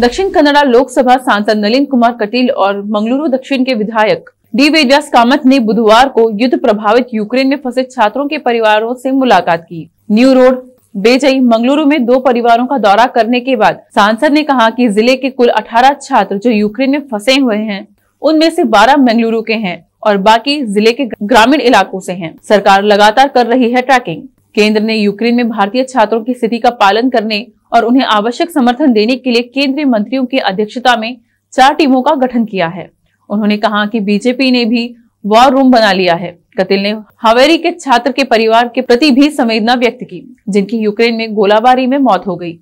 दक्षिण कन्नड़ा लोकसभा सांसद नलिन कुमार कटील और मंगलुरु दक्षिण के विधायक डी वेजास कामत ने बुधवार को युद्ध प्रभावित यूक्रेन में फंसे छात्रों के परिवारों से मुलाकात की न्यू रोड बेचई मंगलुरु में दो परिवारों का दौरा करने के बाद सांसद ने कहा कि जिले के कुल 18 छात्र जो यूक्रेन में फंसे हुए हैं उनमें से 12 मंगलुरु के हैं और बाकी जिले के ग्रामीण इलाकों से हैं। सरकार लगातार कर रही है ट्रैकिंग केंद्र ने यूक्रेन में भारतीय छात्रों की स्थिति का पालन करने और उन्हें आवश्यक समर्थन देने के लिए केंद्रीय मंत्रियों की अध्यक्षता में चार टीमों का गठन किया है उन्होंने कहा कि बीजेपी ने भी वॉर रूम बना लिया है कतिल ने हावेरी के छात्र के परिवार के प्रति भी संवेदना व्यक्त की जिनकी यूक्रेन में गोलाबारी में मौत हो गई